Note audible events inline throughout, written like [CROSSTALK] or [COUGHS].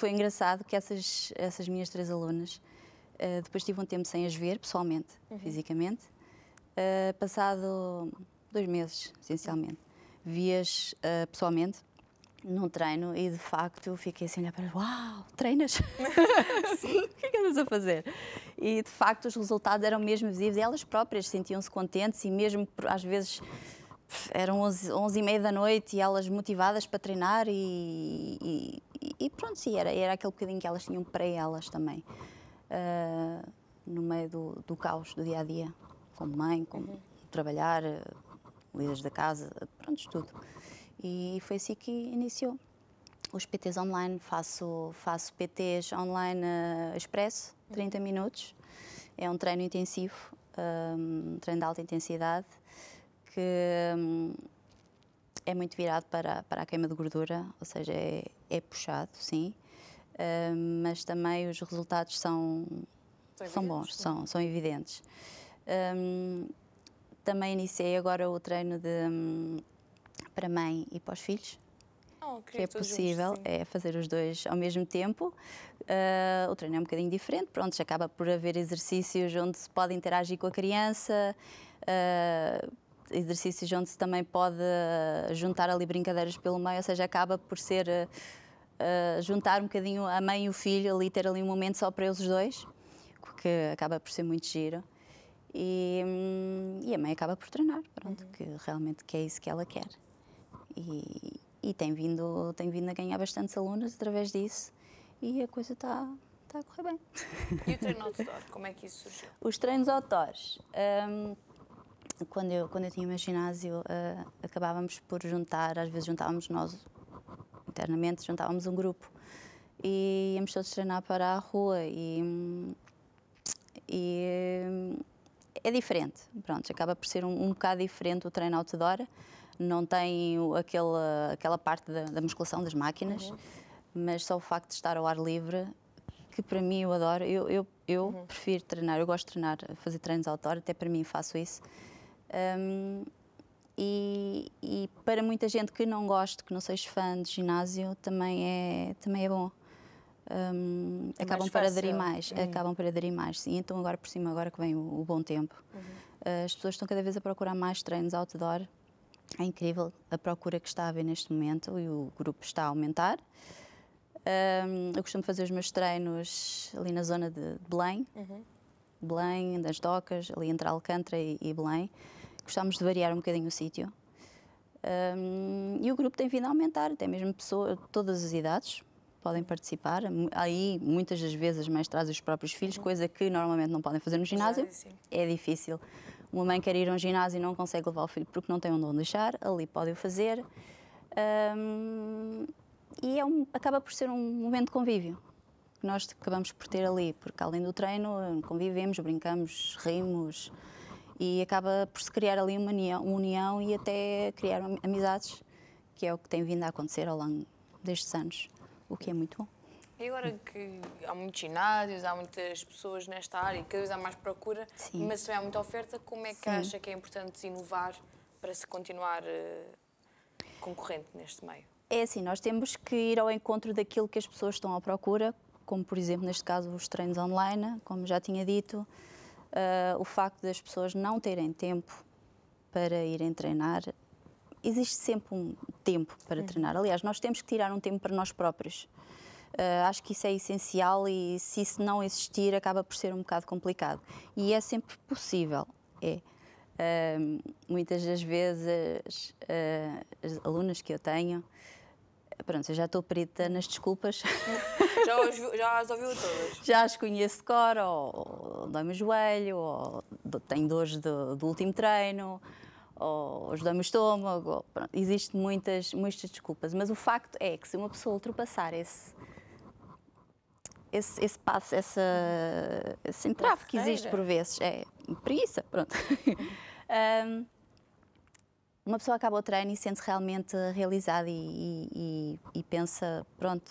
foi engraçado que essas, essas minhas três alunas, uh, depois tive um tempo sem as ver, pessoalmente, uhum. fisicamente. Uh, passado dois meses, essencialmente, vi-as uh, eh, pessoalmente num treino e de facto fiquei assim olhar para uau, treinas? [LAUGHS] o que é que andas a fazer? E de facto os resultados eram mesmo visíveis e elas próprias sentiam-se contentes e mesmo às vezes eram 11, onze e meia da noite e elas motivadas para treinar e, e e pronto, sim, era, era aquele bocadinho que elas tinham para elas também, uh, no meio do, do, caos do dia a dia, como mãe, como uhum. trabalhar, ah, líderes da casa, pronto, tudo. E foi assim que iniciou. Os PTs online, faço, faço PTs online uh, expresso, 30 uhum. minutos. É um treino intensivo, um treino de alta intensidade, que hum, é muito virado para, para a queima de gordura, ou seja, é, é puxado, sim, uh, mas também os resultados são, são, são bons, são, são evidentes. Um, também iniciei agora o treino de, um, para mãe e para os filhos. Oh, que é possível juntos, é fazer os dois ao mesmo tempo. Uh, o treino é um bocadinho diferente, pronto, acaba por haver exercícios onde se pode interagir com a criança, uh, exercícios onde se também pode eh, juntar ali brincadeiras pelo meio, ou seja, acaba por ser uh, juntar um bocadinho a mãe e o filho ali, ter ali um momento só para eles dois, que acaba por ser muito giro. E, hum, e a mãe acaba por treinar, pronto, uhum. que realmente que é isso que ela quer. E, e tem, vindo, tem vindo a ganhar bastantes alunos através disso e a coisa está está a correr bem. [LAUGHS] E o treino outdoor, como é que isso surgiu? Os treinos outdoors. Um, quando eu, quando eu tinha o meu ginásio, uh, acabávamos por juntar, às vezes juntávamos nós internamente, juntávamos um grupo e íamos todos treinar para a rua e, e eh, é diferente, pronto, acaba por ser um, um bocado diferente o treino outdoor, não tem aquela, aquela parte da, da musculação das máquinas, uhum. mas só o facto de estar ao ar livre que para mim eu adoro. Eu, eu, eu uhum. prefiro treinar, eu gosto de treinar, fazer treinos outdoor, até para mim faço isso. Um, e, e, para muita gente que não gosta, que não seja fã de ginásio, também é, também é bom. Um, é acabam para aderir mais, uhum. acabam para aderir mais, sim. Então agora por cima, agora que vem o, o bom tempo, uhum. uh, as pessoas estão cada vez a procurar mais treinos outdoor. É incrível a procura que está a haver neste momento e o grupo está a aumentar. Um, eu costumo fazer os meus treinos ali na zona de Belém, uhum. Belém, das docas, ali entre Alcântara e, e Belém gostamos de variar um bocadinho o sítio. Um, e o grupo tem vindo a aumentar, até mesmo pessoas de todas as idades podem participar. Aí, muitas das vezes, as mães trazem os próprios filhos, uhum. coisa que normalmente não podem fazer no ginásio. É difícil. Uma mãe quer ir a um ginásio e não consegue levar o filho porque não tem onde deixar, ali pode o fazer. Um, e é um, acaba por ser um momento de convívio que nós acabamos por ter ali, porque além do treino, convivemos, brincamos, rimos e acaba por se criar ali uma união, uma união e até criar amizades, que é o que tem vindo a acontecer ao longo destes anos, o que é muito bom. E agora que há muitos ginásios, há muitas pessoas nesta área e cada vez há mais procura, Sim. mas também há muita oferta, como é que Sim. acha que é importante inovar para se continuar eh, concorrente neste meio? É assim, nós temos que ir ao encontro daquilo que as pessoas estão à procura, como por exemplo neste caso os treinos online, como já tinha dito, uh, o facto das pessoas não terem tempo para irem treinar. Existe sempre um tempo para treinar. Aliás, nós temos que tirar um tempo para nós próprios. Uh, acho que isso é essencial e se isso não existir acaba por ser um bocado complicado. E é sempre possível, é. Uh, muitas das vezes uh, as alunas que eu tenho, pronto, eu já estou perita nas desculpas. [LAUGHS] [LAUGHS] já, os, já as ouviu todas? Já as conheço de cor, ou, ou dói-me o joelho, ou tenho dores do, do último treino, ou dói-me o estômago. existem muitas, muitas desculpas, mas o facto é que se uma pessoa ultrapassar esse, esse, esse passo, essa, esse entrave que existe por vezes, é preguiça, pronto. um, [LAUGHS] uma pessoa acaba o treino e sente-se realmente realizada e, e, e, e pensa, pronto,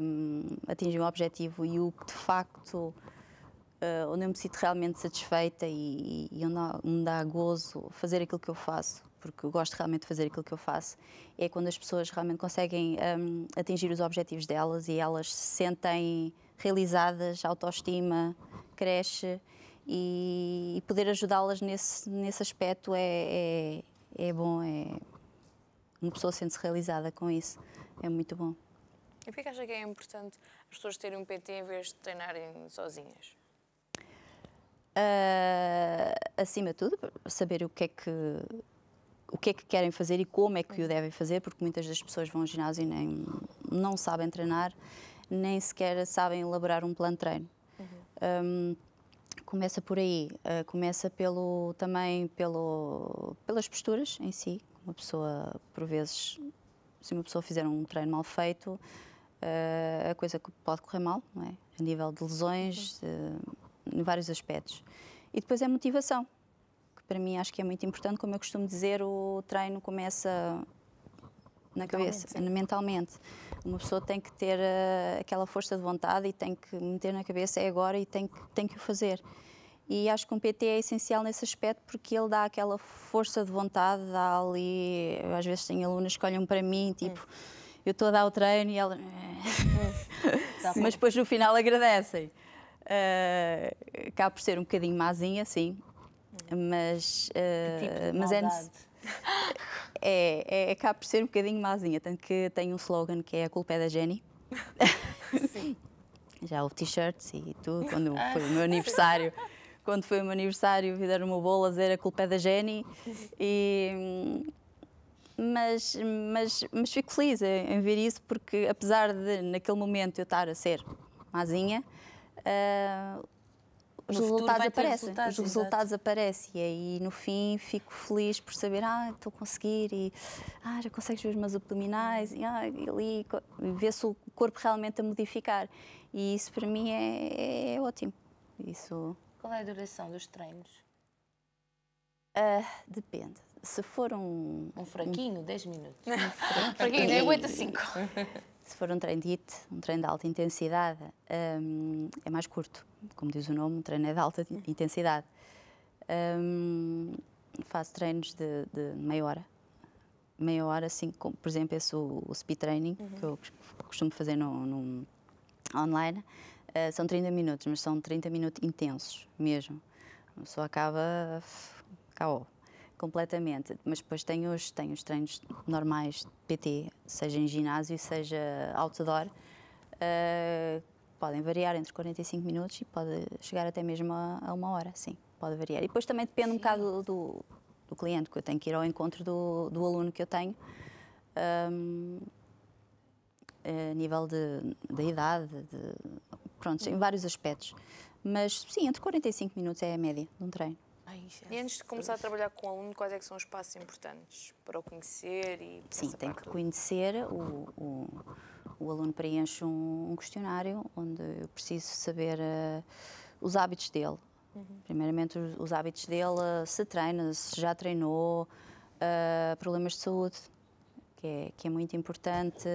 um, atingir um objetivo e o que de facto uh, onde eu me sinto realmente satisfeita e, e onde me dá gozo fazer aquilo que eu faço, porque eu gosto realmente de fazer aquilo que eu faço, é quando as pessoas realmente conseguem um, atingir os objetivos delas e elas se sentem realizadas, a autoestima cresce e, e poder ajudá-las nesse, nesse aspecto é, é, é bom, é, uma pessoa sente-se realizada com isso, é muito bom. E por que acha que é importante as pessoas terem um PT em vez de treinarem sozinhas? Uh, acima de tudo, saber o que é que o que é que querem fazer e como é que o uhum. devem fazer, porque muitas das pessoas vão ao ginásio e nem não sabem treinar, nem sequer sabem elaborar um plano de treino. Uhum. Um, começa por aí, uh, começa pelo também pelo pelas posturas em si. Uma pessoa, por vezes, se uma pessoa fizer um treino mal feito, eh, a coisa que pode correr mal, não é? A nível de lesões, em vários aspectos. E depois é a motivação, que para mim acho que é muito importante. Como eu costumo dizer, o treino começa na cabeça, mentalmente. Uma pessoa tem que ter uh, aquela força de vontade e tem que meter na cabeça é agora e tem que, tem que o fazer. E acho que um PT é essencial nesse aspecto porque ele dá aquela força de vontade, dá ali. às vezes tem alunos que olham para mim, tipo. Hum eu estou a dar o treino e ela, eh. Mas depois no final agradecem. Uh, eh, cá por ser um bocadinho mazinha, sim. Mas, uh, tipo mas é, [LAUGHS] é, é, é por ser um bocadinho mazinha. Tanto que tem um slogan que é a culpa é da Jenny. Sim. [LAUGHS] Já houve t-shirts e tudo, quando [LAUGHS] foi o meu aniversário. Quando foi o meu aniversário, fizeram uma bola a dizer a culpa é da Jenny. E, mas, mas, mas fico feliz em, em, ver isso, porque apesar de naquele momento eu estar a ser mazinha, uh, os resultados aparecem. Resultados, os resultados exato. aparecem. E aí, no fim, fico feliz por saber, ah, estou a conseguir, e ah, já consegues ver os meus abdominais, e, ah, e ali, vê-se o corpo realmente a modificar. E isso, para mim, é, é ótimo. Isso... Qual é a duração dos treinos? Uh, depende se for um. Um fraquinho, 10 [LAUGHS] um, minutos. Um fraquinho, aguenta 5. [LAUGHS] Se for um treino de hit, um treino de alta intensidade, um, é mais curto. Como diz o nome, um treino é de alta intensidade. Hum, faço treinos de, de, meia hora. Meia hora, assim, como, por exemplo, esse o, o speed training, uhum. que eu costumo fazer no, no online. Uh, são 30 minutos, mas são 30 minutos intensos mesmo. A pessoa acaba. F completamente. Mas depois tenho os, tenho os treinos normais de PT, seja em ginásio, seja outdoor. Uh, podem variar entre 45 minutos e pode chegar até mesmo a, a uma hora, sim, pode variar. E depois também depende sim. um bocado do, do, cliente, que eu tenho que ir ao encontro do, do aluno que eu tenho. Um, ehm, a nível de, da idade, de, pronto, em vários aspectos. Mas sim, entre 45 minutos é a média de um treino e antes de começar a trabalhar com o aluno, quais é são os passos importantes para o conhecer e Sim, tem que conhecer. O, o, o, aluno preenche um, um, questionário onde eu preciso saber uh, os hábitos dele. Uhum. Primeiramente, os, os, hábitos dele, eh, se treina, se já treinou, uh, problemas de saúde, que é, que é muito importante.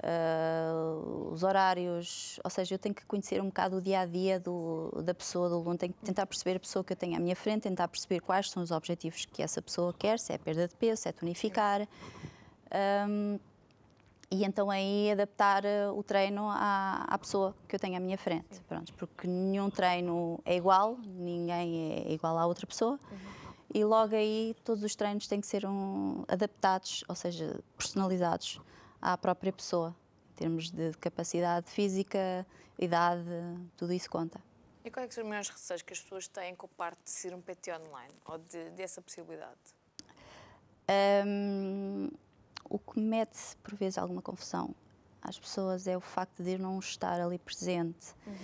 Uh, os horários, ou seja, eu tenho que conhecer um bocado o dia a dia do, da pessoa, do aluno, tenho que tentar perceber a pessoa que eu tenho à minha frente, tentar perceber quais são os objetivos que essa pessoa quer, se é perda de peso, se é tonificar. Um, e então aí adaptar ah, o treino à, à, pessoa que eu tenho à minha frente, pronto, porque nenhum treino é igual, ninguém é igual à outra pessoa. Uhum. E logo aí todos os treinos têm que ser um, adaptados, ou seja, personalizados à própria pessoa, em termos de capacidade física, idade, tudo isso conta. E quais é são os maiores receios que as pessoas têm com a parte de ser um PT online ou de, dessa possibilidade? Um, o que mete por vezes alguma confusão às pessoas é o facto de não estar ali presente. Uhum.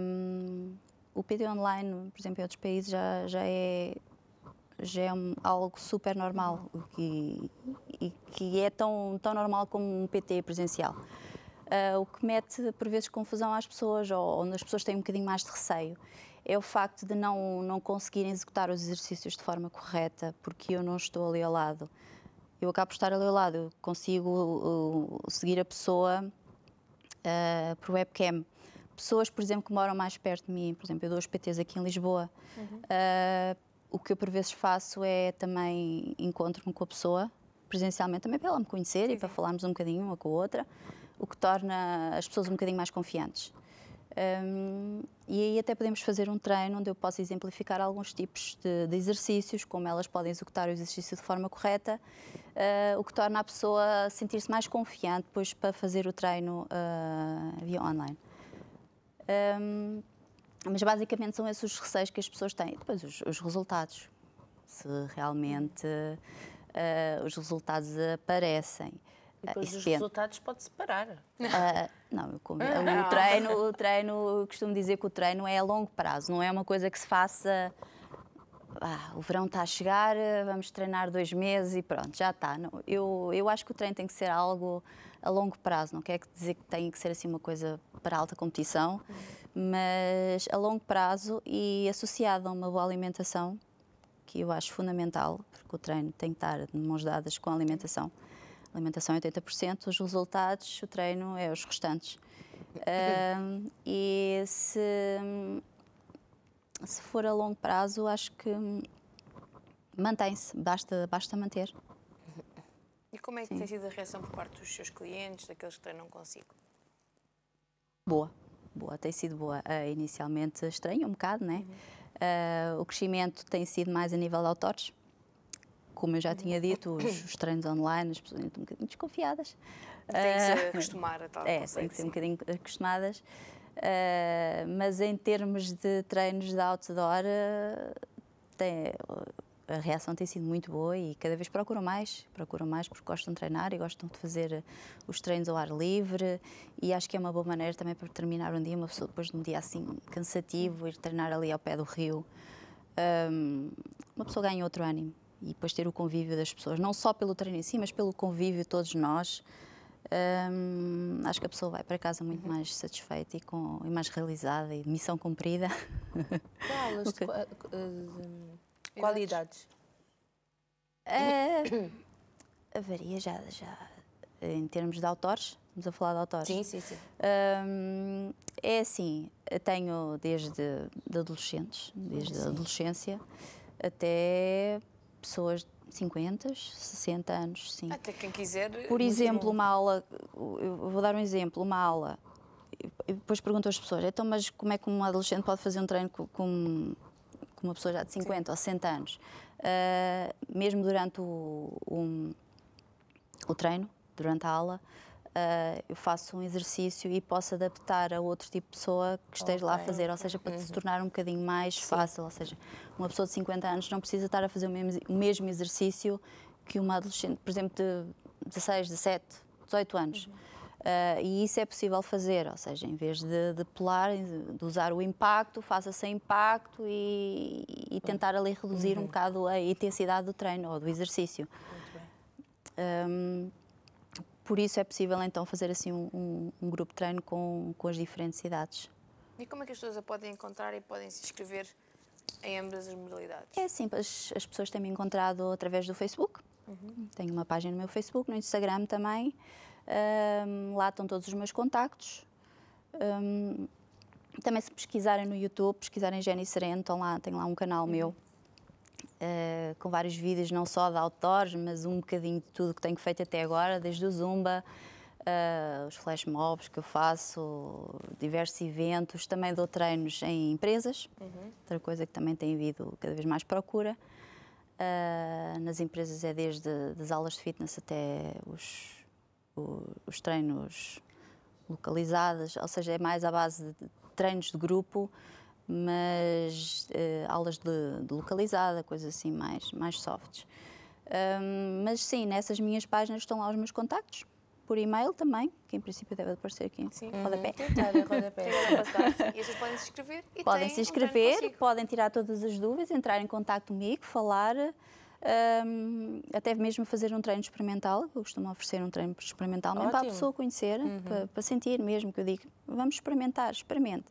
Um, o PT online, por exemplo, em outros países já, já é já é algo super normal que, e que é tão, tão normal como um PT presencial. Uh, o que mete por vezes confusão às pessoas, ou onde as pessoas têm um bocadinho mais de receio, é o facto de não, não conseguirem executar os exercícios de forma correta, porque eu não estou ali ao lado. Eu acabo de estar ali ao lado, eu consigo uh, seguir a pessoa uh, por webcam. Pessoas, por exemplo, que moram mais perto de mim, por exemplo, eu dou os PTs aqui em Lisboa. Uhum. Uh, o que eu por vezes faço é também encontro-me com a pessoa presencialmente, também para ela me conhecer sim, e para falarmos um bocadinho uma com a outra, o que torna as pessoas um bocadinho mais confiantes. Um, e aí até podemos fazer um treino onde eu posso exemplificar alguns tipos de, de exercícios, como elas podem executar o exercício de forma correta, uh, o que torna a pessoa sentir-se mais confiante depois para fazer o treino uh, via online. Um, mas basicamente são esses os receios que as pessoas têm. E depois os, os resultados. Se realmente uh, os resultados aparecem. E os resultados pode-se parar. Uh, ah, não, eu, [LAUGHS] o, treino, o treino, costumo dizer que o treino é a longo prazo, não é uma coisa que se faça. Ah, o verão está a chegar, vamos treinar dois meses e pronto, já está. eu, eu acho que o treino tem que ser algo a longo prazo. Não quer dizer que tenha que ser assim uma coisa para alta competição, mas a longo prazo e associado a uma boa alimentação, que eu acho fundamental, porque o treino tem que estar de mãos dadas com a alimentação. A alimentação é 80%, os resultados, o treino é os restantes. Uh, e se, se for a longo prazo, acho que mantém-se, basta, basta manter. E como é que Sim. tem sido a reação por parte dos seus clientes, daqueles que treinam consigo? Boa, boa, tem sido boa. Uh, inicialmente estranho um bocado, né? Uhum. Uh, o crescimento tem sido mais a nível de autores. Como eu já uhum. tinha dito, os, os, treinos online, as pessoas estão um bocadinho desconfiadas. Tem que se ah, acostumar a tal É, tem que ser um bocadinho acostumadas. Uh, mas em termos de treinos de outdoor, tem, a reação tem sido muito boa e cada vez procuram mais, procuram mais porque gostam de treinar e gostam de fazer eh, os treinos ao ar livre e acho que é uma boa maneira também para terminar um dia, uma pessoa depois de um dia assim cansativo, ir treinar ali ao pé do rio, um, uma pessoa ganha outro ânimo e depois ter o convívio das pessoas, não só pelo treino em si, mas pelo convívio todos nós, acho que a pessoa vai para casa muito uhum. mais satisfeita e, com, e mais realizada e missão cumprida. Qual, as, [LAUGHS] Qualidades? Uh, é, [COUGHS] varia já, já em termos de autores, estamos a falar de autores. Sim, sim, sim. é assim, tenho desde de adolescentes, desde sim. a adolescência, até pessoas de 50, 60 anos, sim. Até quem quiser. Por exemplo, uma aula, eu vou dar um exemplo, uma aula, depois pergunto às pessoas, então, mas como é que um adolescente pode fazer um treino com, com com uma pessoa já de 50 Sim. ou 60 anos, uh, mesmo durante o, um, o treino, durante a aula, Uh, eu faço um exercício e posso adaptar a outro tipo de pessoa que esteja okay. lá a fazer, ou seja, para uhum. se tornar um bocadinho mais Sim. fácil, ou seja, uma pessoa de 50 anos não precisa estar a fazer o mesmo, o mesmo exercício que uma adolescente, por exemplo, de 16, 17, 18 anos. Uhum. Uh, e isso é possível fazer, ou seja, em vez de, de pelar, de usar o impacto, faça sem impacto e, e tentar ali reduzir uhum. um bocado a intensidade do treino ou do exercício. Um, por isso é possível então fazer assim um, um, grupo de treino com, com as diferentes idades. E como é que as pessoas a podem encontrar e podem se inscrever em ambas as modalidades? É simples, as pessoas têm-me encontrado através do Facebook. Uhum. Tenho uma página no meu Facebook, no Instagram também. Um, lá estão todos os meus contactos. Um, também se pesquisarem no YouTube, pesquisarem Jenny Sereno, estão lá, tem lá um canal uhum. meu uh, com vários vídeos, não só de outdoors, mas um bocadinho de tudo que tenho feito até agora, desde o Zumba, uh, os flash mobs que eu faço, diversos eventos, também dou treinos em empresas, uhum. outra coisa que também tem havido cada vez mais procura. Uh, nas empresas é desde as aulas de fitness até os os treinos localizados, ou seja, é mais à base de treinos de grupo, mas uh, aulas de, de, localizada, coisas assim mais, mais softs. Um, mas sim, nessas minhas páginas estão lá os meus contactos, por e-mail também, que em princípio deve aparecer aqui. Sim, rodapé. Uhum. rodapé. [LAUGHS] e podem se inscrever e Podem se inscrever, um podem tirar todas as dúvidas, entrar em contato comigo, falar um, até mesmo fazer um treino experimental. Eu costumo oferecer um treino experimental, mesmo para a pessoa conhecer, uhum. para, para sentir mesmo que eu digo, vamos experimentar, experimente.